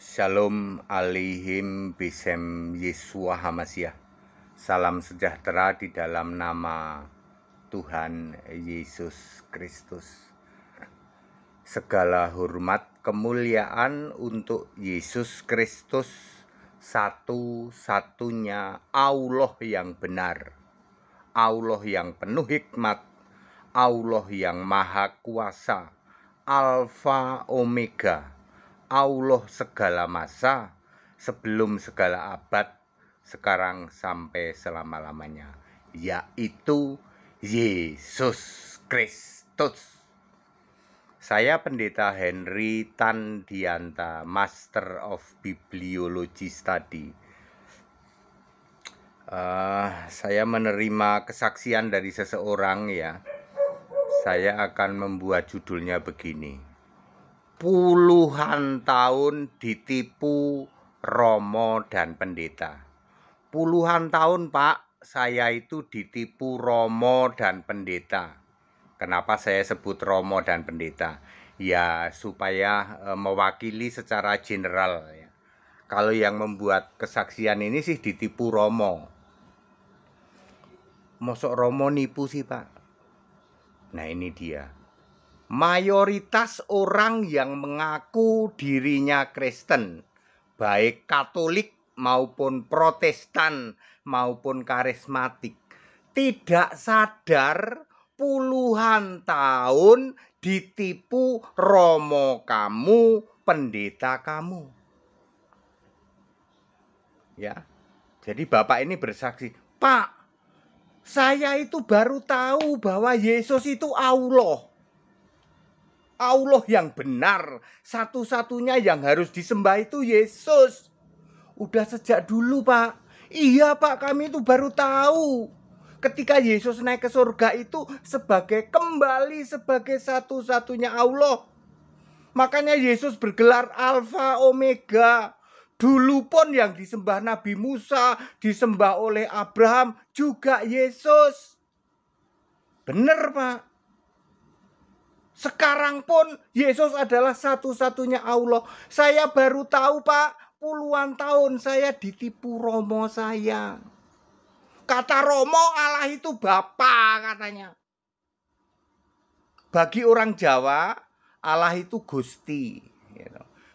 Shalom alihim bisem Yesua Hamasyah Salam sejahtera di dalam nama Tuhan Yesus Kristus. Segala hormat kemuliaan untuk Yesus Kristus satu-satunya Allah yang benar. Allah yang penuh hikmat, Allah yang maha kuasa, Alfa Omega Allah segala masa, sebelum segala abad, sekarang sampai selama-lamanya, yaitu Yesus Kristus. Saya Pendeta Henry Tandianta Master of Bibliology Study. Uh, saya menerima kesaksian dari seseorang ya. Saya akan membuat judulnya begini puluhan tahun ditipu Romo dan pendeta. Puluhan tahun, Pak, saya itu ditipu Romo dan pendeta. Kenapa saya sebut Romo dan pendeta? Ya, supaya eh, mewakili secara general. Ya. Kalau yang membuat kesaksian ini sih ditipu Romo. Mosok Romo nipu sih, Pak. Nah, ini dia mayoritas orang yang mengaku dirinya Kristen, baik Katolik maupun Protestan maupun karismatik, tidak sadar puluhan tahun ditipu romo kamu, pendeta kamu. Ya. Jadi bapak ini bersaksi, "Pak, saya itu baru tahu bahwa Yesus itu Allah." Allah yang benar. Satu-satunya yang harus disembah itu Yesus. Udah sejak dulu, Pak. Iya, Pak, kami itu baru tahu. Ketika Yesus naik ke surga itu sebagai kembali sebagai satu-satunya Allah. Makanya Yesus bergelar Alfa Omega. Dulu pun yang disembah Nabi Musa, disembah oleh Abraham juga Yesus. Benar, Pak. Sekarang pun Yesus adalah satu-satunya Allah. Saya baru tahu Pak, puluhan tahun saya ditipu Romo saya. Kata Romo Allah itu Bapa katanya. Bagi orang Jawa, Allah itu Gusti.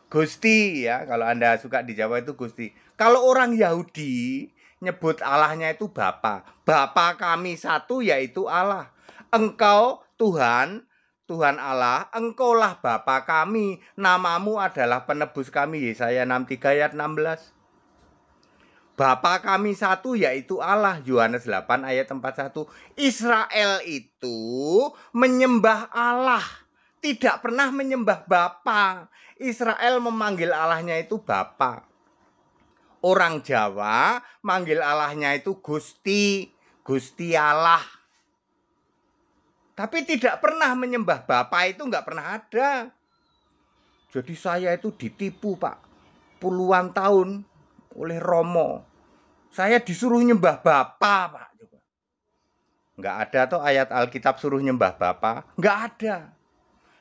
Gusti ya, kalau Anda suka di Jawa itu Gusti. Kalau orang Yahudi nyebut Allahnya itu Bapa. Bapa kami satu yaitu Allah. Engkau Tuhan Tuhan Allah, engkaulah Bapa kami, namamu adalah penebus kami. Yesaya 63 ayat 16. Bapa kami satu yaitu Allah. Yohanes 8 ayat 41. Israel itu menyembah Allah, tidak pernah menyembah Bapa. Israel memanggil Allahnya itu Bapa. Orang Jawa manggil Allahnya itu Gusti, Gusti Allah tapi tidak pernah menyembah Bapak itu nggak pernah ada. Jadi saya itu ditipu Pak puluhan tahun oleh Romo. Saya disuruh nyembah Bapak Pak. Nggak ada tuh ayat Alkitab suruh nyembah Bapak. Nggak ada.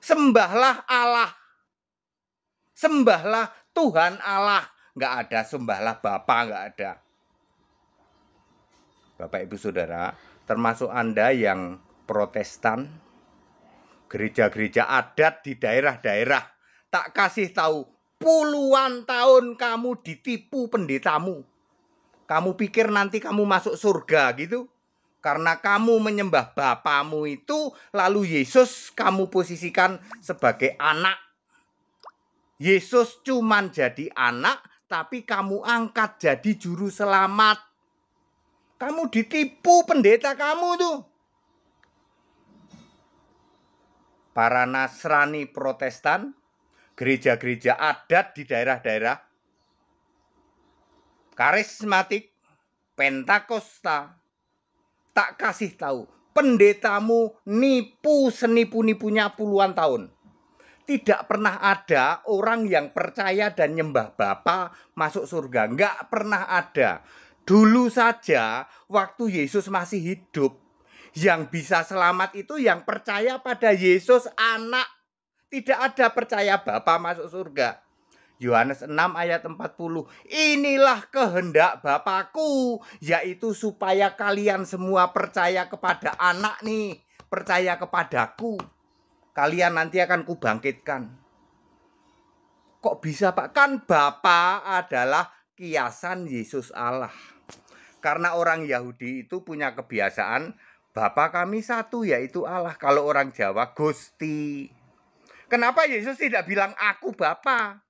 Sembahlah Allah. Sembahlah Tuhan Allah. Nggak ada sembahlah Bapak. nggak ada. Bapak Ibu Saudara, termasuk Anda yang Protestan, gereja-gereja adat di daerah-daerah. Tak kasih tahu, puluhan tahun kamu ditipu pendetamu. Kamu pikir nanti kamu masuk surga gitu? Karena kamu menyembah bapamu itu, lalu Yesus kamu posisikan sebagai anak. Yesus cuma jadi anak, tapi kamu angkat jadi juru selamat. Kamu ditipu pendeta kamu tuh. para Nasrani Protestan, gereja-gereja adat di daerah-daerah karismatik, Pentakosta, tak kasih tahu. Pendetamu nipu senipu-nipunya puluhan tahun. Tidak pernah ada orang yang percaya dan nyembah Bapa masuk surga. Enggak pernah ada. Dulu saja waktu Yesus masih hidup, yang bisa selamat itu yang percaya pada Yesus anak. Tidak ada percaya Bapa masuk surga. Yohanes 6 ayat 40. Inilah kehendak Bapakku, yaitu supaya kalian semua percaya kepada anak nih, percaya kepadaku. Kalian nanti akan kubangkitkan. Kok bisa Pak? Kan Bapa adalah kiasan Yesus Allah. Karena orang Yahudi itu punya kebiasaan Bapa kami satu yaitu Allah. Kalau orang Jawa Gusti. Kenapa Yesus tidak bilang aku Bapa?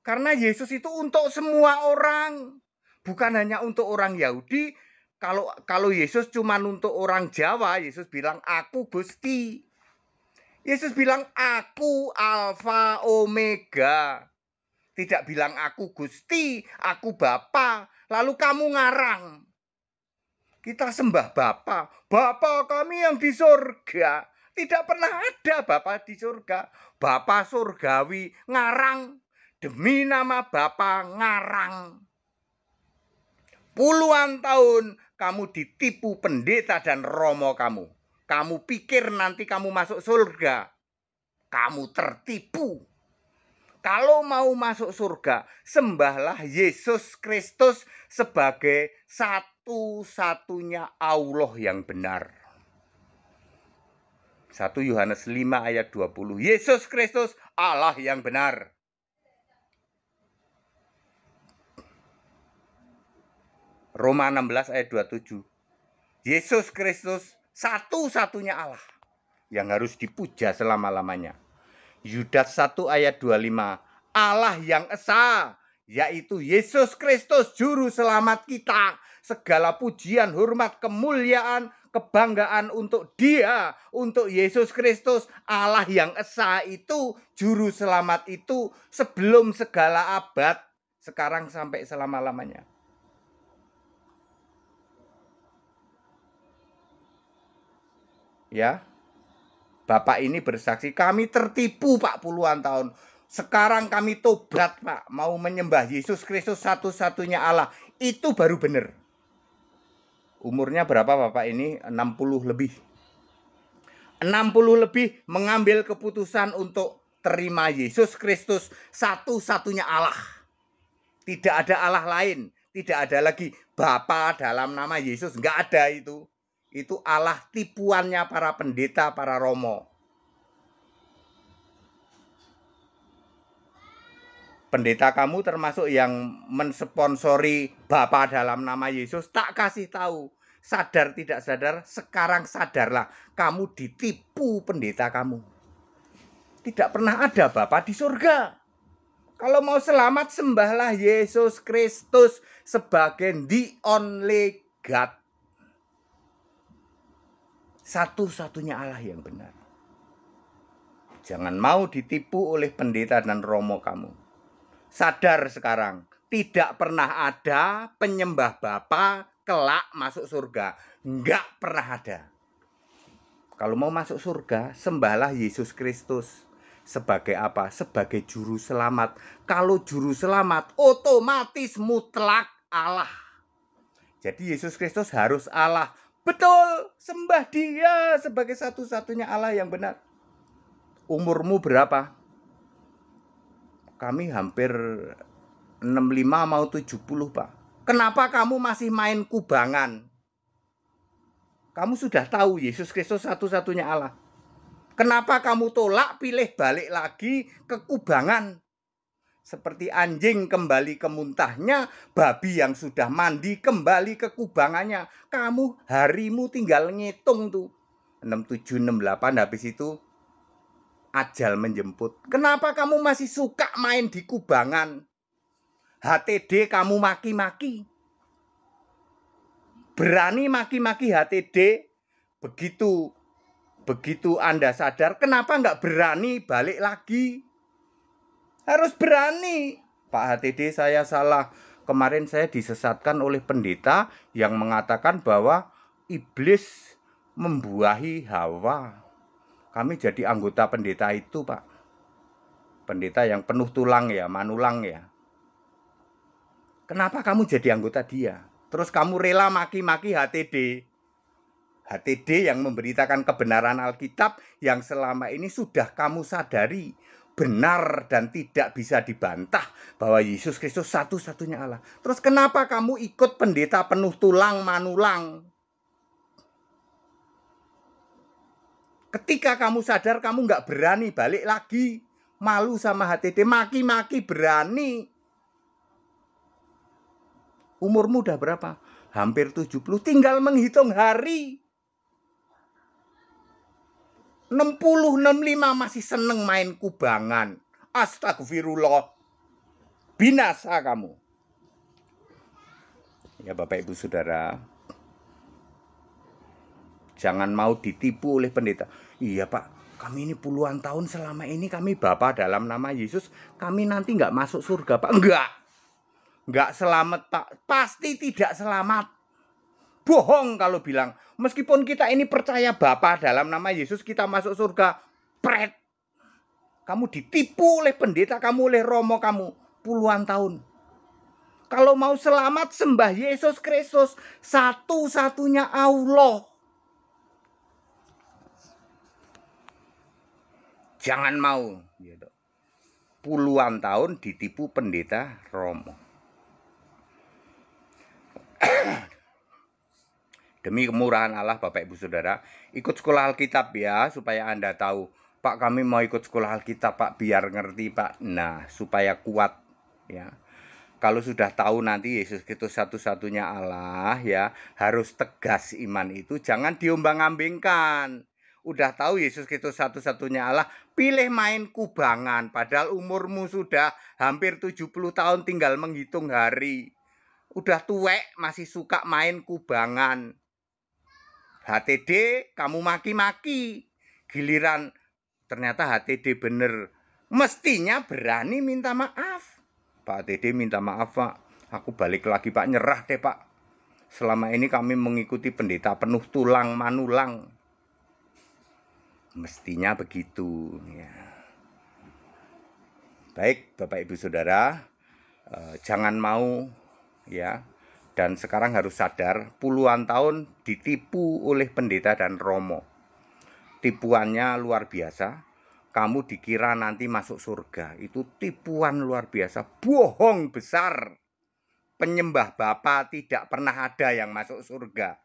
Karena Yesus itu untuk semua orang, bukan hanya untuk orang Yahudi. Kalau kalau Yesus cuma untuk orang Jawa, Yesus bilang aku Gusti. Yesus bilang aku Alfa Omega. Tidak bilang aku Gusti, aku Bapa. Lalu kamu ngarang. Kita sembah Bapa, Bapa kami yang di surga. Tidak pernah ada Bapa di surga. Bapa surgawi ngarang demi nama Bapa ngarang. Puluhan tahun kamu ditipu pendeta dan romo kamu. Kamu pikir nanti kamu masuk surga. Kamu tertipu. Kalau mau masuk surga, sembahlah Yesus Kristus sebagai satu-satunya Allah yang benar. 1 Yohanes 5 ayat 20. Yesus Kristus Allah yang benar. Roma 16 ayat 27. Yesus Kristus satu-satunya Allah yang harus dipuja selama-lamanya. Yudas 1 ayat 25. Allah yang esa, yaitu Yesus Kristus juru selamat kita. Segala pujian, hormat, kemuliaan, kebanggaan untuk dia, untuk Yesus Kristus, Allah yang esa itu, juru selamat itu sebelum segala abad, sekarang sampai selama-lamanya. Ya, Bapak ini bersaksi, kami tertipu Pak puluhan tahun. Sekarang kami tobat Pak, mau menyembah Yesus Kristus satu-satunya Allah. Itu baru benar. Umurnya berapa Bapak ini? 60 lebih. 60 lebih mengambil keputusan untuk terima Yesus Kristus satu-satunya Allah. Tidak ada Allah lain, tidak ada lagi Bapa dalam nama Yesus, nggak ada itu itu Allah tipuannya para pendeta, para romo. Pendeta kamu termasuk yang mensponsori Bapa dalam nama Yesus, tak kasih tahu. Sadar tidak sadar, sekarang sadarlah. Kamu ditipu pendeta kamu. Tidak pernah ada bapak di surga. Kalau mau selamat sembahlah Yesus Kristus sebagai the only God satu-satunya Allah yang benar. Jangan mau ditipu oleh pendeta dan romo kamu. Sadar sekarang, tidak pernah ada penyembah Bapa kelak masuk surga. Enggak pernah ada. Kalau mau masuk surga, sembahlah Yesus Kristus. Sebagai apa? Sebagai juru selamat. Kalau juru selamat, otomatis mutlak Allah. Jadi Yesus Kristus harus Allah, Betul, sembah dia sebagai satu-satunya Allah yang benar. Umurmu berapa? Kami hampir 65 mau 70, Pak. Kenapa kamu masih main kubangan? Kamu sudah tahu Yesus Kristus satu-satunya Allah. Kenapa kamu tolak pilih balik lagi ke kubangan? Seperti anjing kembali ke muntahnya, babi yang sudah mandi kembali ke kubangannya. Kamu harimu tinggal ngitung tuh. 67, 68 habis itu ajal menjemput. Kenapa kamu masih suka main di kubangan? HTD kamu maki-maki. Berani maki-maki HTD begitu begitu Anda sadar, kenapa nggak berani balik lagi? Harus berani. Pak HTD saya salah. Kemarin saya disesatkan oleh pendeta yang mengatakan bahwa iblis membuahi Hawa. Kami jadi anggota pendeta itu, Pak. Pendeta yang penuh tulang ya, manulang ya. Kenapa kamu jadi anggota dia? Terus kamu rela maki-maki HTD. HTD yang memberitakan kebenaran Alkitab yang selama ini sudah kamu sadari benar dan tidak bisa dibantah bahwa Yesus Kristus satu-satunya Allah. Terus kenapa kamu ikut pendeta penuh tulang manulang? Ketika kamu sadar kamu nggak berani balik lagi. Malu sama HTD, maki-maki berani. Umurmu udah berapa? Hampir 70, tinggal menghitung hari. 60 65 masih seneng main kubangan. Astagfirullah. Binasa kamu. Ya Bapak Ibu Saudara. Jangan mau ditipu oleh pendeta. Iya Pak, kami ini puluhan tahun selama ini kami Bapak dalam nama Yesus. Kami nanti nggak masuk surga Pak. Enggak. Enggak selamat Pak. Pasti tidak selamat. Bohong kalau bilang Meskipun kita ini percaya Bapa dalam nama Yesus, kita masuk surga, pret. Kamu ditipu oleh pendeta kamu, oleh romo kamu, puluhan tahun. Kalau mau selamat, sembah Yesus Kristus, satu-satunya Allah. Jangan mau, gitu. puluhan tahun ditipu pendeta romo. Demi kemurahan Allah Bapak Ibu Saudara, ikut sekolah Alkitab ya supaya Anda tahu. Pak kami mau ikut sekolah Alkitab Pak biar ngerti Pak. Nah, supaya kuat ya. Kalau sudah tahu nanti Yesus itu satu-satunya Allah ya, harus tegas iman itu, jangan diombang-ambingkan. Udah tahu Yesus itu satu-satunya Allah, pilih main kubangan padahal umurmu sudah hampir 70 tahun tinggal menghitung hari udah tuwek masih suka main kubangan HTD kamu maki-maki. Giliran ternyata HTD bener. Mestinya berani minta maaf. Pak HTD minta maaf Pak. Aku balik lagi Pak, nyerah deh Pak. Selama ini kami mengikuti pendeta penuh tulang manulang. Mestinya begitu. Ya. Baik Bapak Ibu Saudara, eh, jangan mau ya dan sekarang harus sadar puluhan tahun ditipu oleh pendeta dan romo. Tipuannya luar biasa. Kamu dikira nanti masuk surga. Itu tipuan luar biasa. Bohong besar. Penyembah Bapa tidak pernah ada yang masuk surga.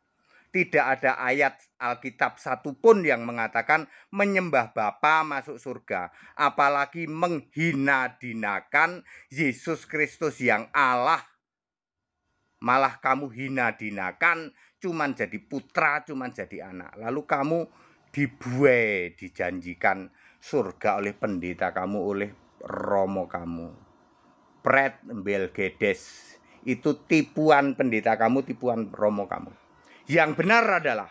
Tidak ada ayat Alkitab satupun yang mengatakan menyembah Bapa masuk surga. Apalagi menghina dinakan Yesus Kristus yang Allah malah kamu hina dinakan cuman jadi putra cuman jadi anak lalu kamu dibuai dijanjikan surga oleh pendeta kamu oleh romo kamu pret belgedes itu tipuan pendeta kamu tipuan romo kamu yang benar adalah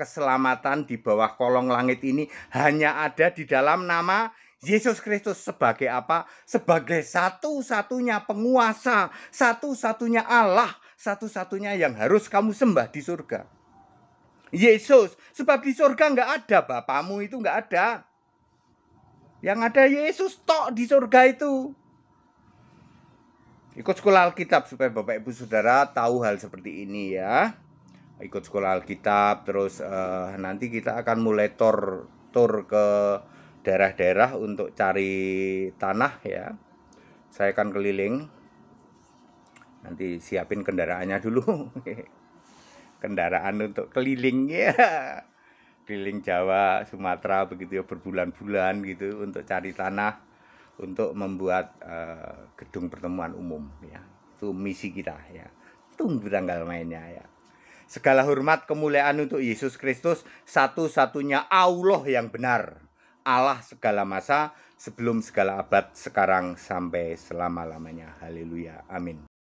keselamatan di bawah kolong langit ini hanya ada di dalam nama Yesus Kristus sebagai apa? Sebagai satu-satunya penguasa, satu-satunya Allah, satu-satunya yang harus kamu sembah di surga. Yesus, sebab di surga nggak ada bapamu itu nggak ada. Yang ada Yesus tok di surga itu. Ikut sekolah Alkitab supaya Bapak Ibu Saudara tahu hal seperti ini ya. Ikut sekolah Alkitab terus uh, nanti kita akan mulai tur tour ke daerah-daerah untuk cari tanah ya. Saya akan keliling. Nanti siapin kendaraannya dulu. Kendaraan untuk keliling ya. Keliling Jawa, Sumatera begitu ya berbulan-bulan gitu untuk cari tanah untuk membuat uh, gedung pertemuan umum ya. Itu misi kita ya. Tunggu tanggal mainnya ya. Segala hormat kemuliaan untuk Yesus Kristus, satu-satunya Allah yang benar. Allah segala masa sebelum segala abad sekarang sampai selama-lamanya. Haleluya. Amin.